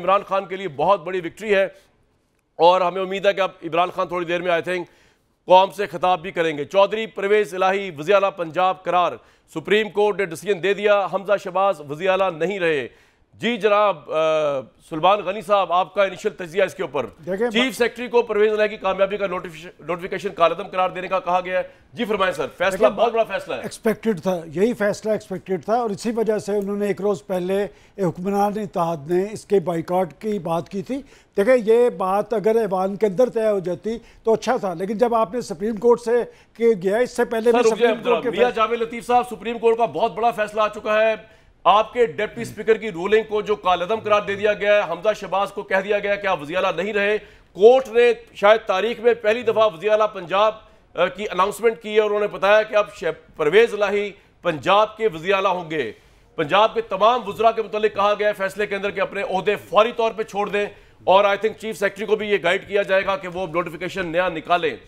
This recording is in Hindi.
इमरान खान के लिए बहुत बड़ी विक्ट्री है और हमें उम्मीद है कि अब इमरान खान थोड़ी देर में आई थिंक कौम से खिताब भी करेंगे चौधरी परवेज इलाही वजियाला पंजाब करार सुप्रीम कोर्ट ने डिसीजन दे दिया हमजा शबाज वजियाला नहीं रहे जी जनाब सुल्मान गनी साहब आपका इनिशियल तजिया इसके ऊपर चीफ सेक्रेटरी को परवेज अला की कामयाबी का नोटिफिकेशन कालदम करार देने का कहा गया है जी फरमाए सर फैसला बहुत बड़ा फैसला है एक्सपेक्टेड था यही फैसला एक्सपेक्टेड था और इसी वजह से उन्होंने एक रोज़ पहले हुक्मरान इतिहाद ने इसके बाइकाट की बात की थी देखिए ये बात अगर ऐवान के अंदर तय हो जाती तो अच्छा था लेकिन जब आपने सुप्रीम कोर्ट से गया इससे पहले जावेद लतीफ़ साहब सुप्रीम कोर्ट का बहुत बड़ा फैसला आ चुका है आपके डेप्टी स्पीकर की रूलिंग को जो कालदम करार दे दिया गया है हमजा शबाज को कह दिया गया कि आप वजियाला नहीं रहे कोर्ट ने शायद तारीख में पहली दफ़ा वजियाला पंजाब की अनाउंसमेंट की है और उन्होंने बताया कि आप परवेज लाही पंजाब के वजियाला होंगे पंजाब के तमाम वजरा के मुतल कहा गया फैसले के अंदर के अपने अहदे फौरी तौर पर छोड़ दें और आई थिंक चीफ सेक्रेटरी को भी ये गाइड किया जाएगा कि वो नोटिफिकेशन नया निकालें